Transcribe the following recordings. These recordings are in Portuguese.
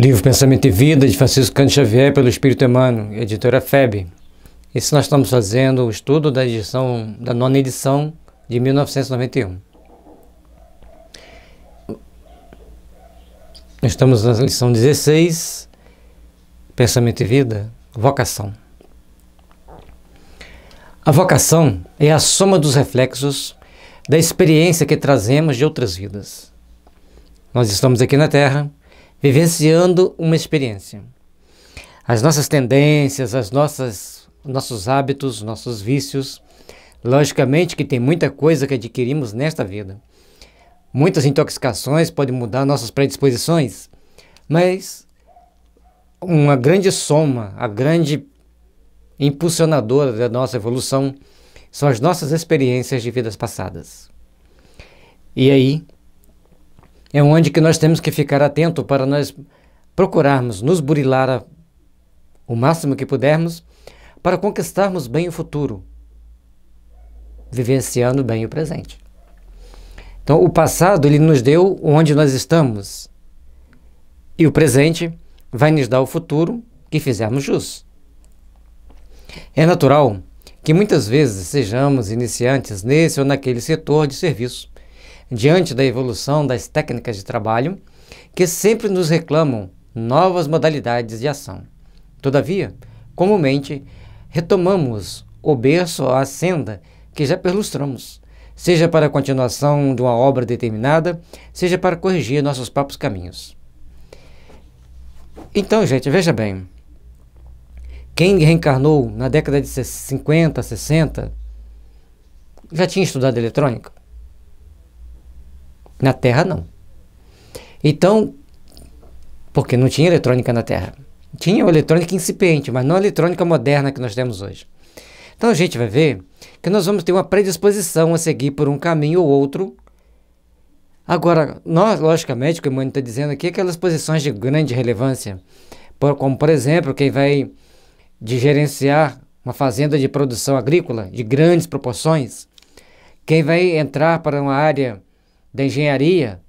Livro Pensamento e Vida, de Francisco Cândido Xavier, pelo Espírito Emmanuel, editora FEB. Esse nós estamos fazendo o estudo da edição, da nona edição de 1991. Estamos na lição 16, Pensamento e Vida, Vocação. A vocação é a soma dos reflexos da experiência que trazemos de outras vidas. Nós estamos aqui na Terra vivenciando uma experiência. As nossas tendências, as nossas nossos hábitos, nossos vícios, logicamente que tem muita coisa que adquirimos nesta vida. Muitas intoxicações podem mudar nossas predisposições, mas uma grande soma, a grande impulsionadora da nossa evolução são as nossas experiências de vidas passadas. E aí, é onde que nós temos que ficar atento para nós procurarmos nos burilar a, o máximo que pudermos para conquistarmos bem o futuro, vivenciando bem o presente. Então, o passado ele nos deu onde nós estamos e o presente vai nos dar o futuro que fizermos jus. É natural que muitas vezes sejamos iniciantes nesse ou naquele setor de serviço diante da evolução das técnicas de trabalho, que sempre nos reclamam novas modalidades de ação. Todavia, comumente, retomamos o berço a senda que já perlustramos, seja para a continuação de uma obra determinada, seja para corrigir nossos próprios caminhos. Então, gente, veja bem. Quem reencarnou na década de 50, 60, já tinha estudado eletrônica? Na Terra, não. Então, porque não tinha eletrônica na Terra. Tinha eletrônica incipiente, mas não a eletrônica moderna que nós temos hoje. Então a gente vai ver que nós vamos ter uma predisposição a seguir por um caminho ou outro. Agora, nós, logicamente, o que o Mano está dizendo aqui é aquelas posições de grande relevância, por, como, por exemplo, quem vai de gerenciar uma fazenda de produção agrícola de grandes proporções, quem vai entrar para uma área da engenharia,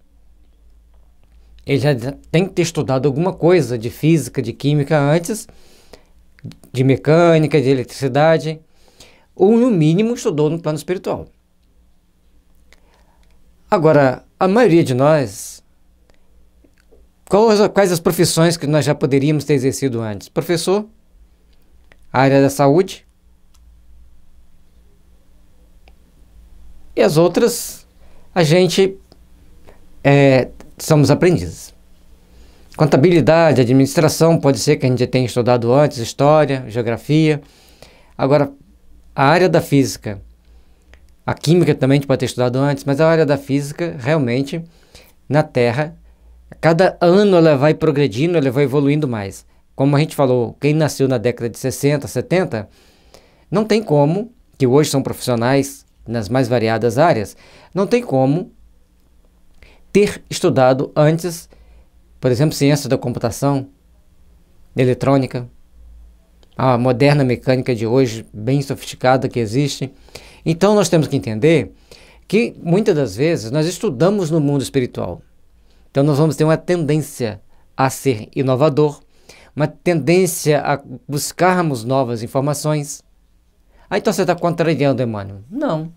ele já tem que ter estudado alguma coisa de física, de química antes, de mecânica, de eletricidade, ou no mínimo estudou no plano espiritual. Agora, a maioria de nós, quais as profissões que nós já poderíamos ter exercido antes? Professor, área da saúde, e as outras a gente é, somos aprendizes. Contabilidade, administração, pode ser que a gente tenha estudado antes, história, geografia. Agora, a área da física, a química também a gente pode ter estudado antes, mas a área da física, realmente, na Terra, cada ano ela vai progredindo, ela vai evoluindo mais. Como a gente falou, quem nasceu na década de 60, 70, não tem como, que hoje são profissionais nas mais variadas áreas, não tem como ter estudado antes, por exemplo, ciência da computação, eletrônica, a moderna mecânica de hoje, bem sofisticada que existe. Então nós temos que entender que muitas das vezes nós estudamos no mundo espiritual. Então nós vamos ter uma tendência a ser inovador, uma tendência a buscarmos novas informações. Ah, então você está contrariando o Emmanuel. Não.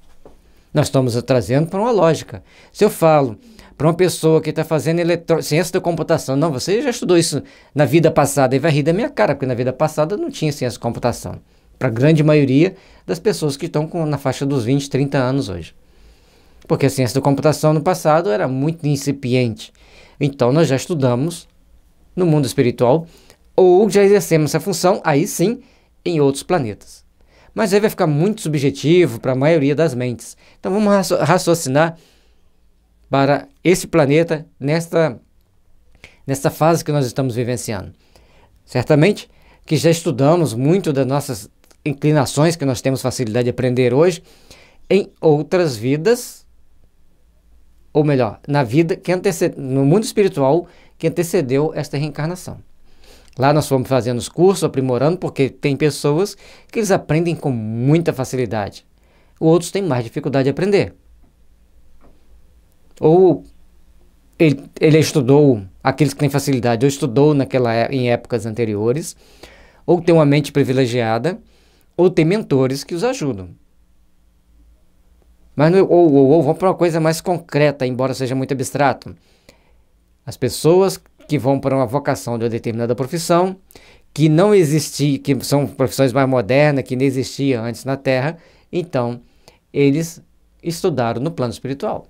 Nós estamos trazendo para uma lógica. Se eu falo para uma pessoa que está fazendo eletro... ciência da computação, não, você já estudou isso na vida passada e vai rir da minha cara, porque na vida passada não tinha ciência da computação. Para a grande maioria das pessoas que estão com, na faixa dos 20, 30 anos hoje. Porque a ciência da computação no passado era muito incipiente. Então nós já estudamos no mundo espiritual ou já exercemos essa função, aí sim, em outros planetas. Mas aí vai ficar muito subjetivo para a maioria das mentes. Então vamos raciocinar para esse planeta nesta, nesta fase que nós estamos vivenciando. Certamente que já estudamos muito das nossas inclinações que nós temos facilidade de aprender hoje em outras vidas, ou melhor, na vida que antecede, no mundo espiritual que antecedeu esta reencarnação. Lá nós fomos fazendo os cursos, aprimorando, porque tem pessoas que eles aprendem com muita facilidade. Outros têm mais dificuldade de aprender. Ou ele, ele estudou, aqueles que têm facilidade, ou estudou naquela, é, em épocas anteriores, ou tem uma mente privilegiada, ou tem mentores que os ajudam. Mas, é, ou, ou, ou vamos para uma coisa mais concreta, embora seja muito abstrato. As pessoas que vão para uma vocação de uma determinada profissão, que não existia, que são profissões mais modernas, que não existia antes na Terra, então eles estudaram no plano espiritual.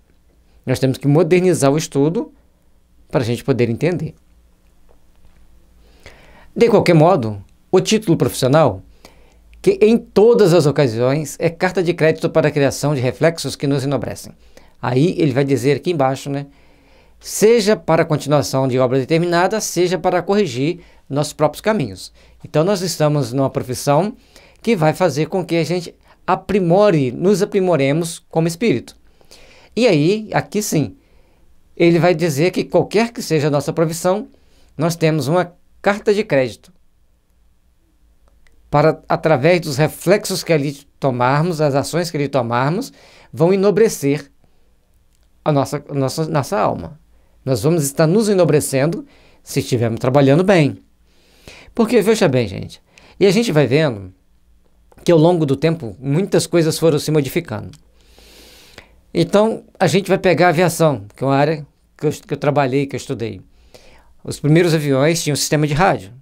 Nós temos que modernizar o estudo para a gente poder entender. De qualquer modo, o título profissional, que em todas as ocasiões é carta de crédito para a criação de reflexos que nos enobrecem. Aí ele vai dizer aqui embaixo, né? seja para a continuação de obra determinada, seja para corrigir nossos próprios caminhos. Então, nós estamos numa profissão que vai fazer com que a gente aprimore, nos aprimoremos como espírito. E aí, aqui sim, ele vai dizer que qualquer que seja a nossa profissão, nós temos uma carta de crédito para através dos reflexos que ali tomarmos, as ações que ali tomarmos, vão enobrecer a nossa, a nossa, nossa alma. Nós vamos estar nos enobrecendo se estivermos trabalhando bem. Porque, veja bem, gente, e a gente vai vendo que ao longo do tempo muitas coisas foram se modificando. Então, a gente vai pegar a aviação, que é uma área que eu, que eu trabalhei, que eu estudei. Os primeiros aviões tinham sistema de rádio.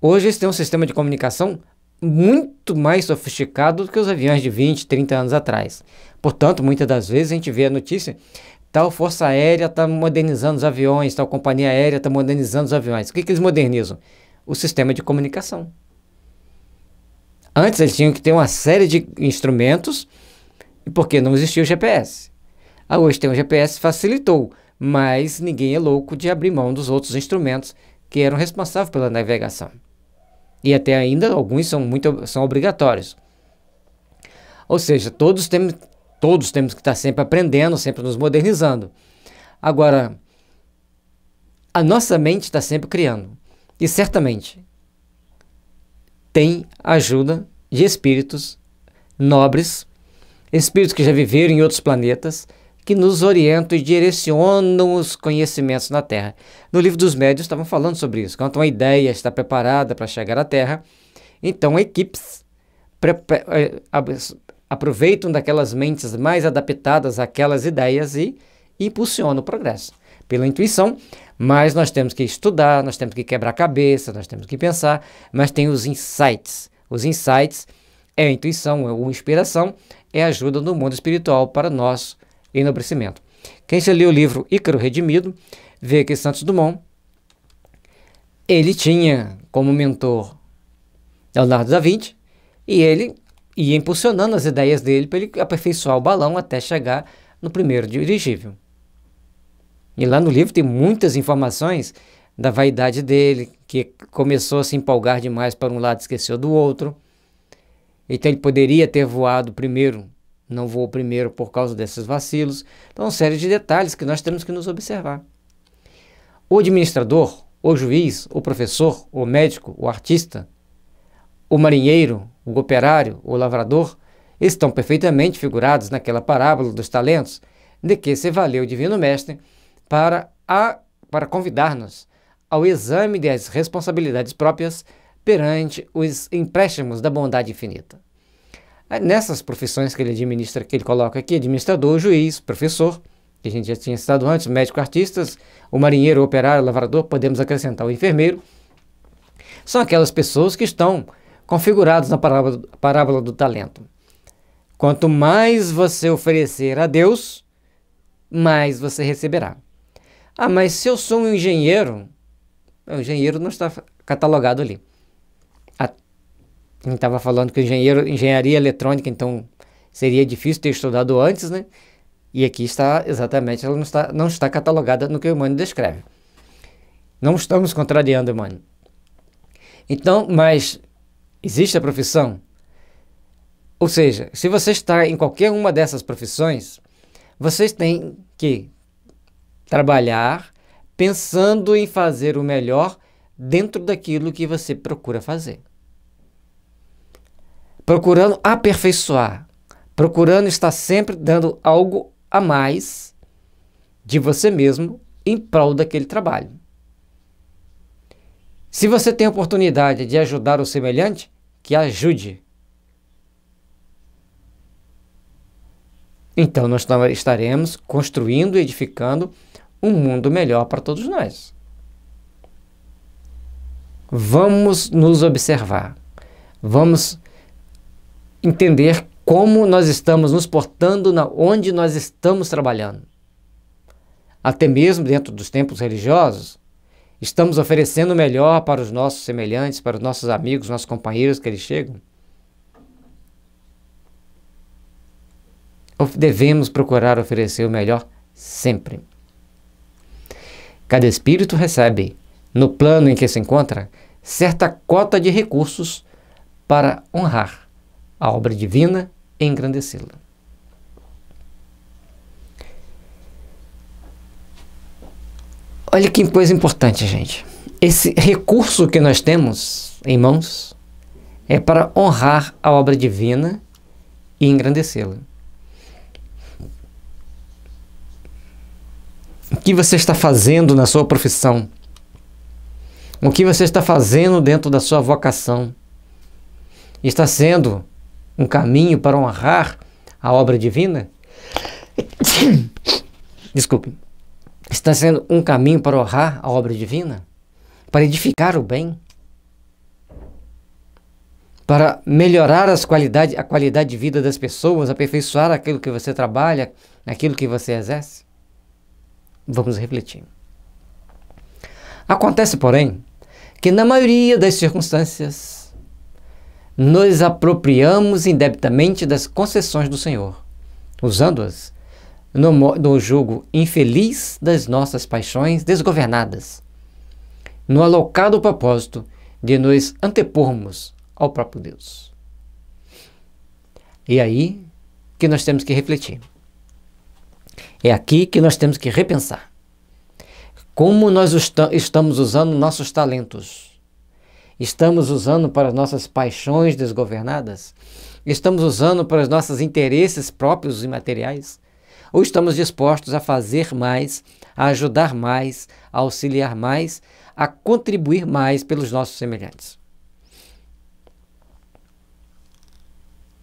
Hoje eles têm um sistema de comunicação muito mais sofisticado do que os aviões de 20, 30 anos atrás. Portanto, muitas das vezes a gente vê a notícia Tal Força Aérea está modernizando os aviões, tal companhia aérea está modernizando os aviões. O que, que eles modernizam? O sistema de comunicação. Antes eles tinham que ter uma série de instrumentos, porque não existia o GPS. Ah, hoje tem o GPS, facilitou, mas ninguém é louco de abrir mão dos outros instrumentos que eram responsáveis pela navegação. E até ainda alguns são, muito, são obrigatórios. Ou seja, todos temos, Todos temos que estar sempre aprendendo, sempre nos modernizando. Agora, a nossa mente está sempre criando. E certamente tem ajuda de espíritos nobres, espíritos que já viveram em outros planetas, que nos orientam e direcionam os conhecimentos na Terra. No livro dos médios estavam falando sobre isso. Quando uma ideia está preparada para chegar à Terra, então equipes eh, aproveitam daquelas mentes mais adaptadas àquelas ideias e impulsionam o progresso. Pela intuição, mas nós temos que estudar, nós temos que quebrar a cabeça, nós temos que pensar, mas tem os insights. Os insights é a intuição, é a inspiração, é a ajuda do mundo espiritual para nosso enobrecimento. Quem se lê o livro Ícaro Redimido, vê que Santos Dumont, ele tinha como mentor Leonardo da Vinci, e ele e impulsionando as ideias dele para ele aperfeiçoar o balão até chegar no primeiro dirigível. E lá no livro tem muitas informações da vaidade dele, que começou a se empolgar demais para um lado e esqueceu do outro. Então ele poderia ter voado primeiro, não voou primeiro por causa desses vacilos. Então, uma série de detalhes que nós temos que nos observar. O administrador, o juiz, o professor, o médico, o artista, o marinheiro, o operário, o lavrador, estão perfeitamente figurados naquela parábola dos talentos de que se valeu o Divino Mestre para, para convidar-nos ao exame das responsabilidades próprias perante os empréstimos da bondade infinita. Nessas profissões que ele administra, que ele coloca aqui, administrador, juiz, professor, que a gente já tinha citado antes, médico, artistas, o marinheiro, o operário, o lavrador, podemos acrescentar o enfermeiro, são aquelas pessoas que estão configurados na parábola, parábola do talento. Quanto mais você oferecer a Deus, mais você receberá. Ah, mas se eu sou um engenheiro, o engenheiro não está catalogado ali. A gente estava falando que engenheiro, engenharia eletrônica, então seria difícil ter estudado antes, né? E aqui está exatamente, ela não está, não está catalogada no que o Emmanuel descreve. Não estamos contrariando Emmanuel. Então, mas Existe a profissão? Ou seja, se você está em qualquer uma dessas profissões, vocês têm que trabalhar pensando em fazer o melhor dentro daquilo que você procura fazer. Procurando aperfeiçoar, procurando estar sempre dando algo a mais de você mesmo em prol daquele trabalho. Se você tem oportunidade de ajudar o semelhante, que ajude. Então nós estaremos construindo e edificando um mundo melhor para todos nós. Vamos nos observar. Vamos entender como nós estamos nos portando, na onde nós estamos trabalhando. Até mesmo dentro dos tempos religiosos, Estamos oferecendo o melhor para os nossos semelhantes, para os nossos amigos, nossos companheiros que eles chegam? Devemos procurar oferecer o melhor sempre. Cada espírito recebe, no plano em que se encontra, certa cota de recursos para honrar a obra divina e engrandecê-la. Olha que coisa importante, gente. Esse recurso que nós temos em mãos é para honrar a obra divina e engrandecê-la. O que você está fazendo na sua profissão? O que você está fazendo dentro da sua vocação? Está sendo um caminho para honrar a obra divina? Desculpe está sendo um caminho para honrar a obra divina, para edificar o bem, para melhorar as qualidade, a qualidade de vida das pessoas, aperfeiçoar aquilo que você trabalha, aquilo que você exerce? Vamos refletir. Acontece, porém, que na maioria das circunstâncias nos apropriamos indebitamente das concessões do Senhor, usando-as no, no jugo infeliz das nossas paixões desgovernadas, no alocado propósito de nos antepormos ao próprio Deus. E aí que nós temos que refletir. É aqui que nós temos que repensar. Como nós estamos usando nossos talentos? Estamos usando para nossas paixões desgovernadas? Estamos usando para os nossos interesses próprios e materiais? Ou estamos dispostos a fazer mais, a ajudar mais, a auxiliar mais, a contribuir mais pelos nossos semelhantes?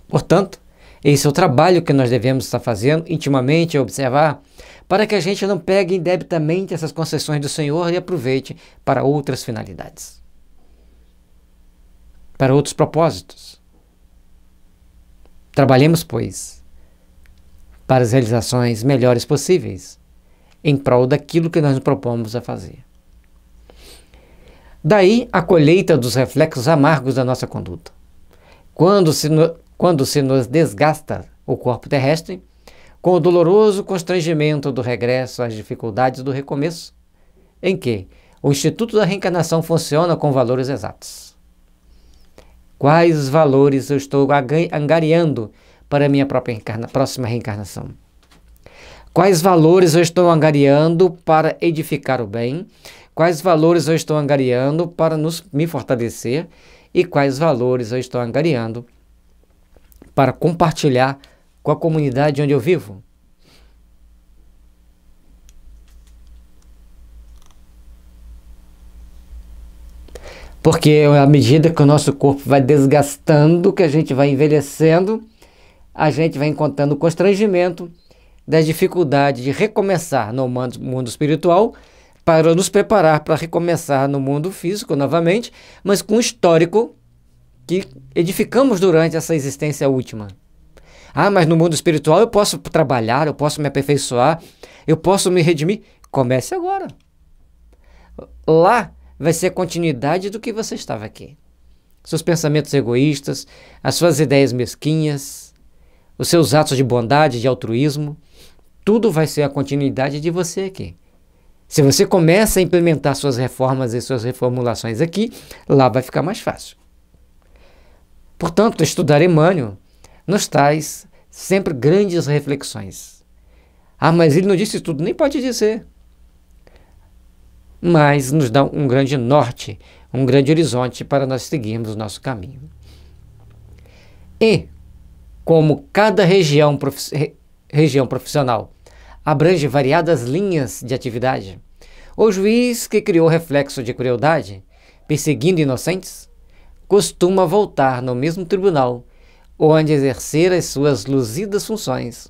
Portanto, esse é o trabalho que nós devemos estar fazendo intimamente, observar, para que a gente não pegue indebitamente essas concessões do Senhor e aproveite para outras finalidades, para outros propósitos. Trabalhemos, pois, para as realizações melhores possíveis, em prol daquilo que nós nos propomos a fazer. Daí a colheita dos reflexos amargos da nossa conduta. Quando se, no, quando se nos desgasta o corpo terrestre, com o doloroso constrangimento do regresso às dificuldades do recomeço, em que o Instituto da Reencarnação funciona com valores exatos. Quais valores eu estou angariando para minha própria próxima reencarnação? Quais valores eu estou angariando para edificar o bem? Quais valores eu estou angariando para nos, me fortalecer? E quais valores eu estou angariando para compartilhar com a comunidade onde eu vivo? Porque é à medida que o nosso corpo vai desgastando, que a gente vai envelhecendo, a gente vai encontrando o constrangimento das dificuldades de recomeçar no mundo espiritual para nos preparar para recomeçar no mundo físico novamente, mas com o histórico que edificamos durante essa existência última. Ah, mas no mundo espiritual eu posso trabalhar, eu posso me aperfeiçoar, eu posso me redimir. Comece agora. Lá vai ser a continuidade do que você estava aqui. Seus pensamentos egoístas, as suas ideias mesquinhas, os seus atos de bondade, de altruísmo, tudo vai ser a continuidade de você aqui. Se você começa a implementar suas reformas e suas reformulações aqui, lá vai ficar mais fácil. Portanto, estudar Emmanuel nos traz sempre grandes reflexões. Ah, mas ele não disse tudo, nem pode dizer. Mas nos dá um grande norte, um grande horizonte para nós seguirmos o nosso caminho. E como cada região, região profissional abrange variadas linhas de atividade, o juiz que criou reflexo de crueldade, perseguindo inocentes, costuma voltar no mesmo tribunal onde exercer as suas luzidas funções,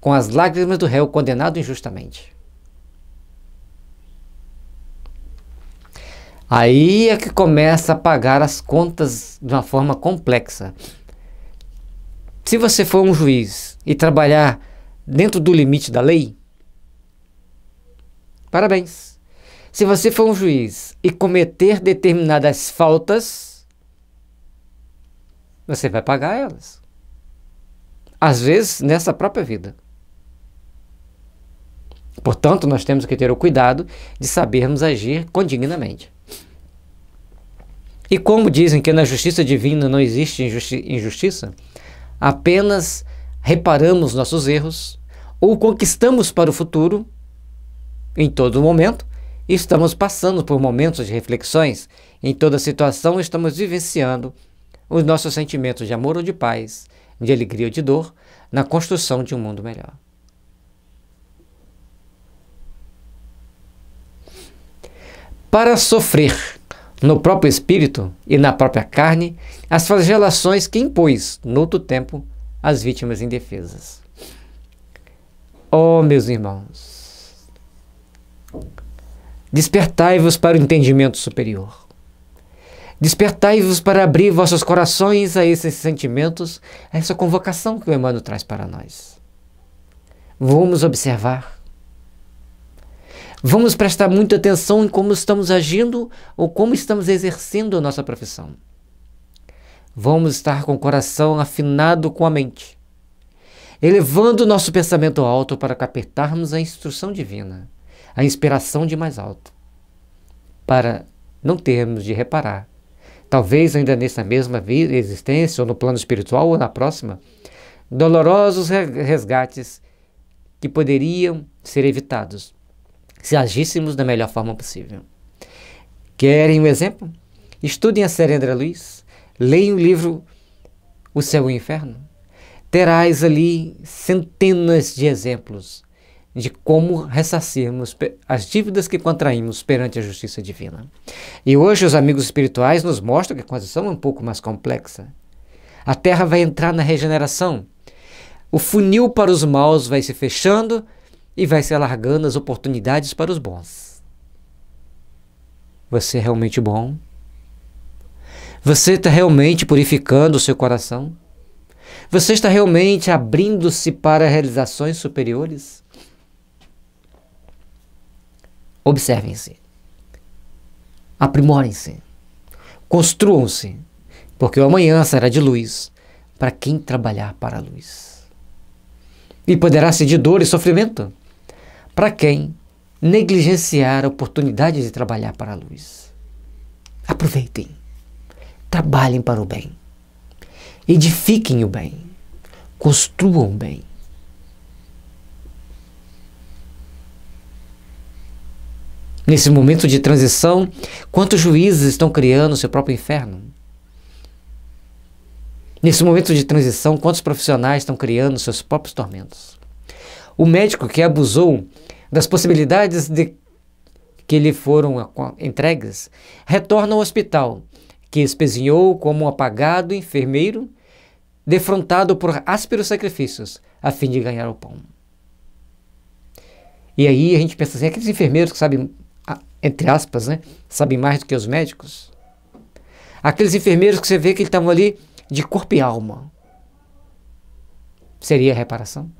com as lágrimas do réu condenado injustamente. Aí é que começa a pagar as contas de uma forma complexa, se você for um juiz e trabalhar dentro do limite da lei, parabéns. Se você for um juiz e cometer determinadas faltas, você vai pagar elas. Às vezes, nessa própria vida. Portanto, nós temos que ter o cuidado de sabermos agir condignamente. E como dizem que na justiça divina não existe injusti injustiça, apenas reparamos nossos erros ou conquistamos para o futuro, em todo momento, estamos passando por momentos de reflexões. Em toda situação, estamos vivenciando os nossos sentimentos de amor ou de paz, de alegria ou de dor, na construção de um mundo melhor. Para sofrer no próprio espírito e na própria carne as flagelações que impôs, noutro tempo, às vítimas indefesas. Oh, meus irmãos, despertai-vos para o entendimento superior. Despertai-vos para abrir vossos corações a esses sentimentos, a essa convocação que o Emmanuel traz para nós. Vamos observar Vamos prestar muita atenção em como estamos agindo ou como estamos exercendo a nossa profissão. Vamos estar com o coração afinado com a mente, elevando nosso pensamento alto para captarmos a instrução divina, a inspiração de mais alto, para não termos de reparar, talvez ainda nessa mesma existência, ou no plano espiritual, ou na próxima, dolorosos resgates que poderiam ser evitados se agíssemos da melhor forma possível. Querem um exemplo? Estudem a Serendra Luiz, leiam o livro O Céu e o Inferno. Terás ali centenas de exemplos de como ressarcirmos as dívidas que contraímos perante a justiça divina. E hoje os amigos espirituais nos mostram que a condição é um pouco mais complexa. A Terra vai entrar na regeneração. O funil para os maus vai se fechando e vai se alargando as oportunidades para os bons. Você é realmente bom? Você está realmente purificando o seu coração? Você está realmente abrindo-se para realizações superiores? Observem-se. Aprimorem-se. Construam-se. Porque o amanhã será de luz para quem trabalhar para a luz. E poderá ser de dor e sofrimento para quem negligenciar a oportunidade de trabalhar para a luz. Aproveitem, trabalhem para o bem, edifiquem o bem, construam o bem. Nesse momento de transição, quantos juízes estão criando o seu próprio inferno? Nesse momento de transição, quantos profissionais estão criando seus próprios tormentos? O médico que abusou das possibilidades de que lhe foram entregues, retorna ao hospital, que espezinhou como um apagado enfermeiro, defrontado por ásperos sacrifícios, a fim de ganhar o pão. E aí a gente pensa assim, aqueles enfermeiros que sabem, entre aspas, né, sabem mais do que os médicos, aqueles enfermeiros que você vê que estavam ali de corpo e alma, seria reparação?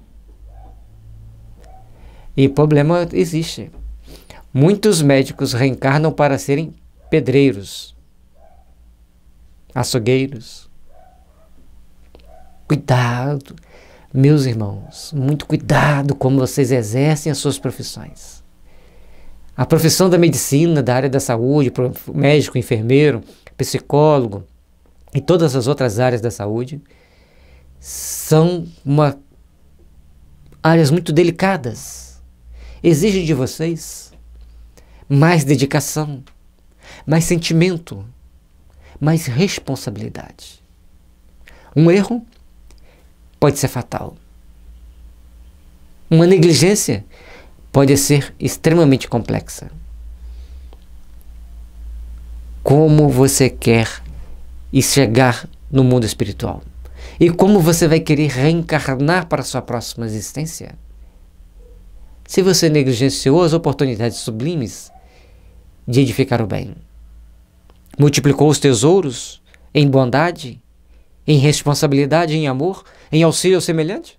E problema existe. Muitos médicos reencarnam para serem pedreiros, açougueiros. Cuidado, meus irmãos, muito cuidado como vocês exercem as suas profissões. A profissão da medicina, da área da saúde, médico, enfermeiro, psicólogo e todas as outras áreas da saúde são uma, áreas muito delicadas exige de vocês mais dedicação, mais sentimento, mais responsabilidade. Um erro pode ser fatal. Uma negligência pode ser extremamente complexa. Como você quer e chegar no mundo espiritual? E como você vai querer reencarnar para a sua próxima existência? se você negligenciou as oportunidades sublimes de edificar o bem. Multiplicou os tesouros em bondade, em responsabilidade, em amor, em auxílio ao semelhante?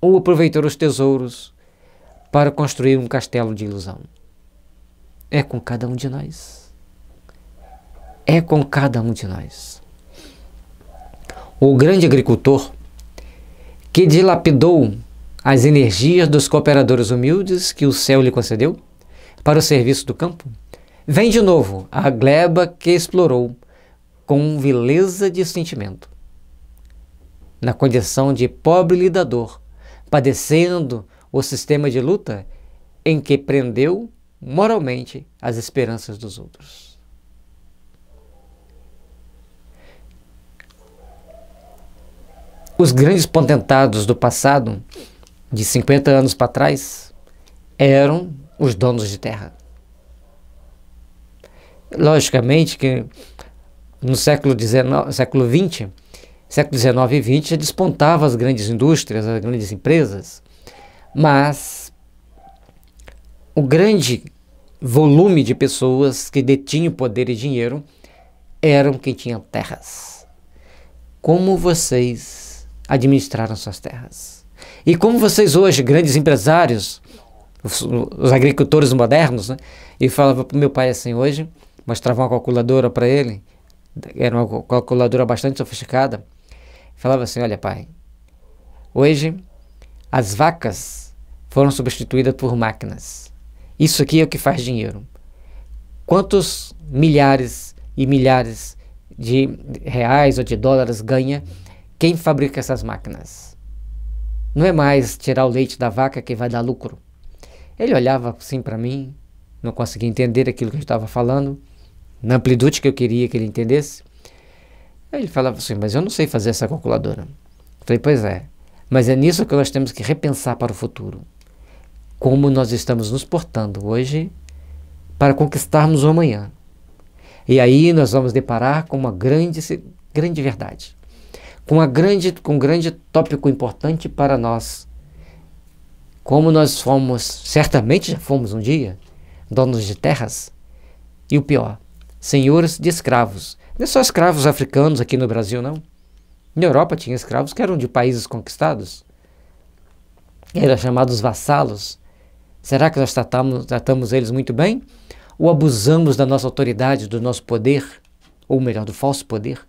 Ou aproveitou os tesouros para construir um castelo de ilusão? É com cada um de nós. É com cada um de nós. O grande agricultor que dilapidou as energias dos cooperadores humildes que o céu lhe concedeu para o serviço do campo? Vem de novo a gleba que explorou com vileza de sentimento, na condição de pobre lidador, padecendo o sistema de luta em que prendeu moralmente as esperanças dos outros. Os grandes potentados do passado de 50 anos para trás eram os donos de terra. Logicamente que no século, XIX, século 20, século e XX, já despontavam as grandes indústrias, as grandes empresas, mas o grande volume de pessoas que detinham poder e dinheiro eram quem tinham terras. Como vocês administraram suas terras? E como vocês hoje, grandes empresários, os, os agricultores modernos, né? E falava para meu pai assim hoje, mostrava uma calculadora para ele, era uma calculadora bastante sofisticada. Falava assim: Olha, pai, hoje as vacas foram substituídas por máquinas. Isso aqui é o que faz dinheiro. Quantos milhares e milhares de reais ou de dólares ganha quem fabrica essas máquinas? Não é mais tirar o leite da vaca que vai dar lucro. Ele olhava assim para mim, não conseguia entender aquilo que eu estava falando, na amplitude que eu queria que ele entendesse. Aí ele falava assim: Mas eu não sei fazer essa calculadora. Eu falei: Pois é, mas é nisso que nós temos que repensar para o futuro. Como nós estamos nos portando hoje para conquistarmos o amanhã. E aí nós vamos deparar com uma grande, grande verdade com, uma grande, com um grande tópico importante para nós. Como nós fomos, certamente já fomos um dia, donos de terras, e o pior, senhores de escravos. Não é só escravos africanos aqui no Brasil, não. Na Europa tinha escravos que eram de países conquistados, eram chamados vassalos. Será que nós tratamos, tratamos eles muito bem? Ou abusamos da nossa autoridade, do nosso poder, ou melhor, do falso poder?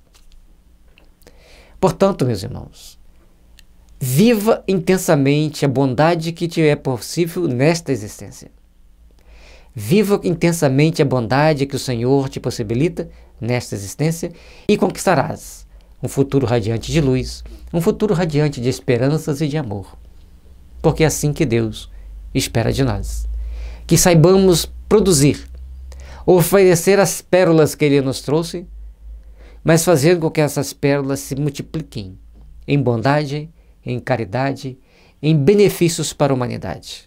Portanto, meus irmãos, viva intensamente a bondade que te é possível nesta existência. Viva intensamente a bondade que o Senhor te possibilita nesta existência e conquistarás um futuro radiante de luz, um futuro radiante de esperanças e de amor. Porque é assim que Deus espera de nós. Que saibamos produzir, oferecer as pérolas que Ele nos trouxe mas fazendo com que essas pérolas se multipliquem em bondade, em caridade, em benefícios para a humanidade.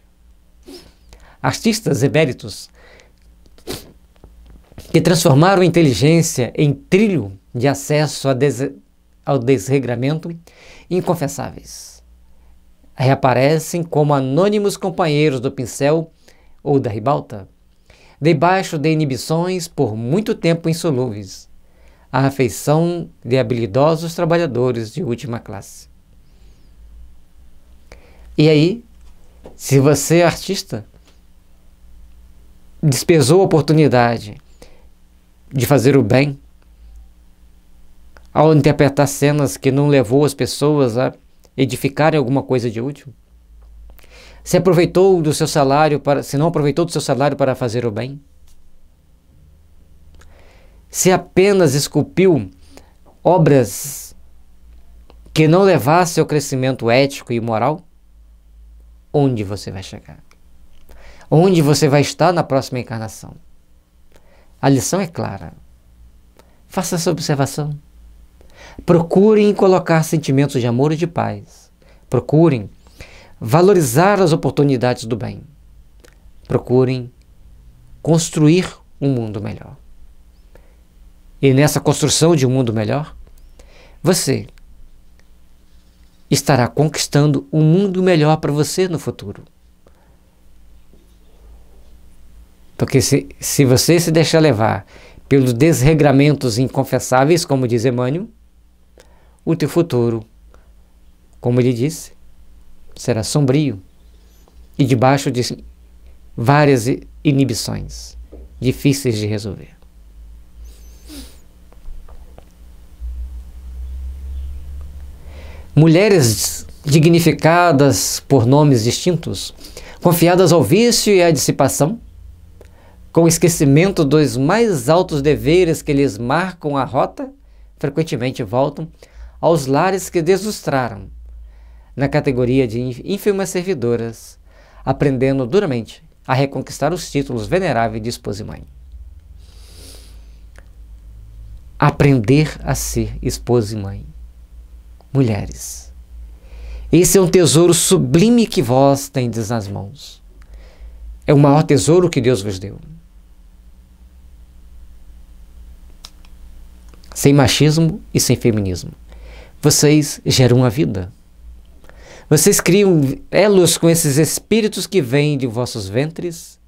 Artistas eméritos que transformaram a inteligência em trilho de acesso des ao desregramento inconfessáveis. Reaparecem como anônimos companheiros do pincel ou da ribalta, debaixo de inibições por muito tempo insolúveis, a afeição de habilidosos trabalhadores de última classe. E aí, se você é artista, despesou a oportunidade de fazer o bem ao interpretar cenas que não levou as pessoas a edificarem alguma coisa de útil? Se aproveitou do seu salário para, se não aproveitou do seu salário para fazer o bem? se apenas esculpiu obras que não levassem ao crescimento ético e moral? Onde você vai chegar? Onde você vai estar na próxima encarnação? A lição é clara. Faça essa observação. Procurem colocar sentimentos de amor e de paz. Procurem valorizar as oportunidades do bem. Procurem construir um mundo melhor e nessa construção de um mundo melhor, você estará conquistando um mundo melhor para você no futuro. Porque se, se você se deixar levar pelos desregramentos inconfessáveis, como diz Emmanuel, o teu futuro, como ele disse, será sombrio e debaixo de várias inibições difíceis de resolver. mulheres dignificadas por nomes distintos, confiadas ao vício e à dissipação, com esquecimento dos mais altos deveres que lhes marcam a rota, frequentemente voltam aos lares que desustraram, na categoria de ínfimas servidoras, aprendendo duramente a reconquistar os títulos venerável de esposa e mãe. Aprender a ser esposa e mãe mulheres. Esse é um tesouro sublime que vós tendes nas mãos. É o maior tesouro que Deus vos deu. Sem machismo e sem feminismo. Vocês geram a vida. Vocês criam elos com esses espíritos que vêm de vossos ventres,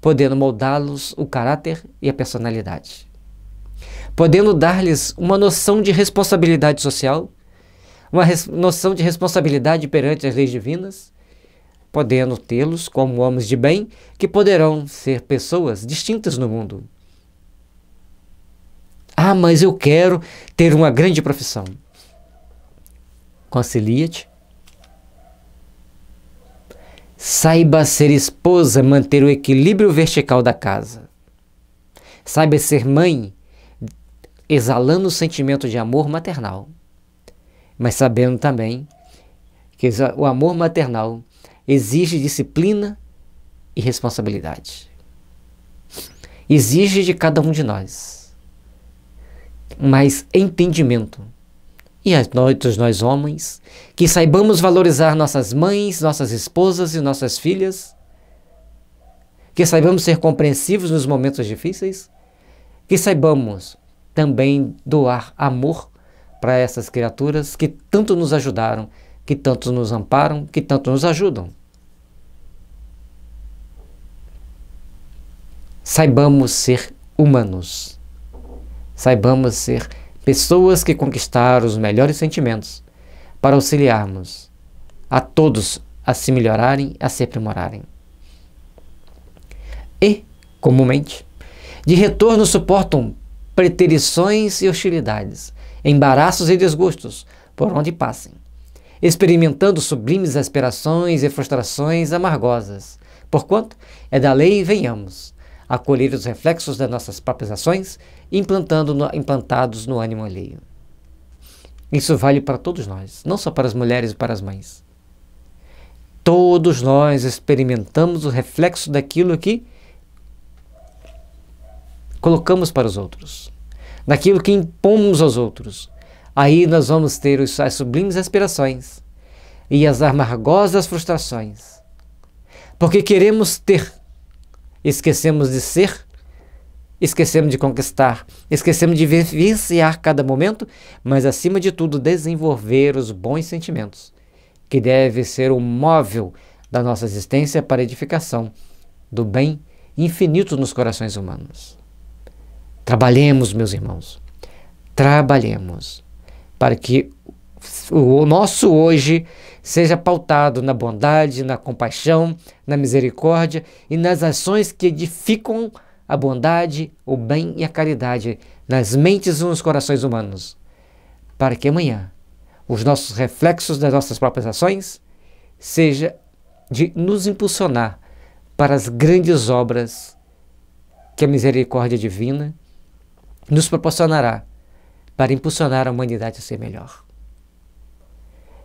podendo moldá-los o caráter e a personalidade, podendo dar-lhes uma noção de responsabilidade social uma noção de responsabilidade perante as leis divinas, podendo tê-los como homens de bem que poderão ser pessoas distintas no mundo. Ah, mas eu quero ter uma grande profissão. Concilia-te. Saiba ser esposa, manter o equilíbrio vertical da casa. Saiba ser mãe, exalando o sentimento de amor maternal mas sabendo também que o amor maternal exige disciplina e responsabilidade. Exige de cada um de nós mais entendimento. E a nós, nós homens, que saibamos valorizar nossas mães, nossas esposas e nossas filhas, que saibamos ser compreensivos nos momentos difíceis, que saibamos também doar amor para essas criaturas que tanto nos ajudaram, que tanto nos amparam, que tanto nos ajudam. Saibamos ser humanos. Saibamos ser pessoas que conquistaram os melhores sentimentos para auxiliarmos a todos a se melhorarem, a se aprimorarem. E, comumente, de retorno suportam preterições e hostilidades, embaraços e desgostos por onde passem, experimentando sublimes aspirações e frustrações amargosas, porquanto é da lei venhamos a colher os reflexos das nossas próprias ações implantando no, implantados no ânimo alheio. Isso vale para todos nós, não só para as mulheres e para as mães. Todos nós experimentamos o reflexo daquilo que colocamos para os outros naquilo que impomos aos outros. Aí nós vamos ter as sublimes aspirações e as amargosas frustrações. Porque queremos ter, esquecemos de ser, esquecemos de conquistar, esquecemos de vivenciar cada momento, mas acima de tudo desenvolver os bons sentimentos, que deve ser o móvel da nossa existência para edificação do bem infinito nos corações humanos. Trabalhemos, meus irmãos. Trabalhemos para que o nosso hoje seja pautado na bondade, na compaixão, na misericórdia e nas ações que edificam a bondade, o bem e a caridade nas mentes e nos corações humanos, para que amanhã os nossos reflexos das nossas próprias ações seja de nos impulsionar para as grandes obras que a misericórdia divina nos proporcionará para impulsionar a humanidade a ser melhor.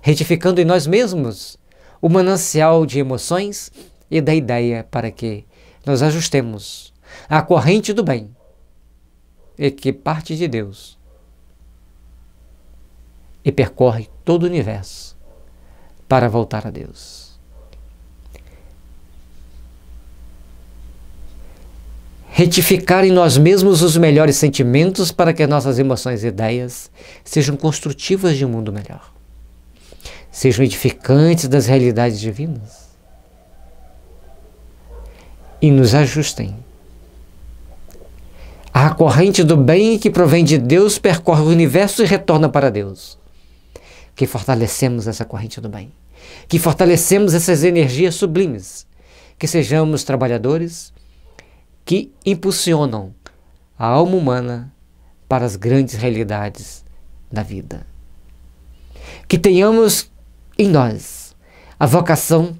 Retificando em nós mesmos o manancial de emoções e da ideia para que nos ajustemos à corrente do bem e que parte de Deus e percorre todo o universo para voltar a Deus. retificar em nós mesmos os melhores sentimentos para que nossas emoções e ideias sejam construtivas de um mundo melhor, sejam edificantes das realidades divinas e nos ajustem. A corrente do bem que provém de Deus percorre o universo e retorna para Deus. Que fortalecemos essa corrente do bem, que fortalecemos essas energias sublimes, que sejamos trabalhadores que impulsionam a alma humana para as grandes realidades da vida. Que tenhamos em nós a vocação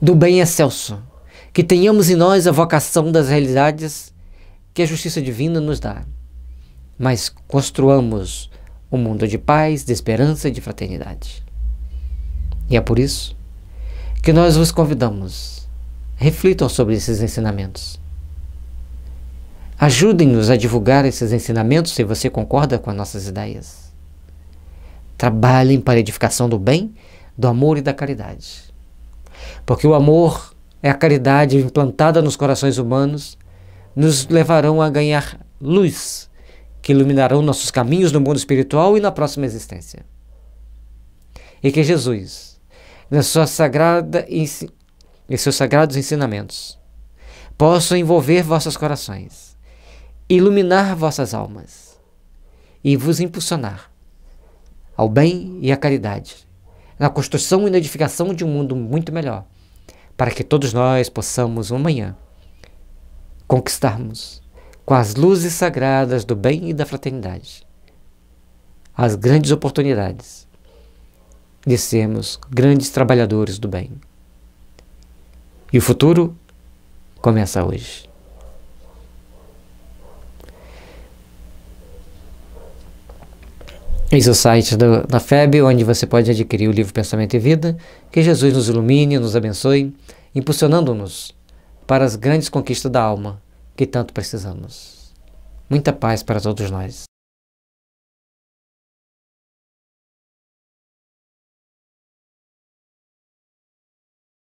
do bem excelso, que tenhamos em nós a vocação das realidades que a justiça divina nos dá, mas construamos um mundo de paz, de esperança e de fraternidade. E é por isso que nós vos convidamos reflitam sobre esses ensinamentos. Ajudem-nos a divulgar esses ensinamentos se você concorda com as nossas ideias. Trabalhem para a edificação do bem, do amor e da caridade. Porque o amor é a caridade implantada nos corações humanos, nos levarão a ganhar luz, que iluminarão nossos caminhos no mundo espiritual e na próxima existência. E que Jesus, na sua sagrada e seus sagrados ensinamentos possam envolver vossos corações, iluminar vossas almas e vos impulsionar ao bem e à caridade, na construção e na edificação de um mundo muito melhor, para que todos nós possamos amanhã conquistarmos com as luzes sagradas do bem e da fraternidade as grandes oportunidades de sermos grandes trabalhadores do bem. E o futuro começa hoje. Esse é o site do, da FEB, onde você pode adquirir o livro Pensamento e Vida. Que Jesus nos ilumine, nos abençoe, impulsionando-nos para as grandes conquistas da alma que tanto precisamos. Muita paz para todos nós.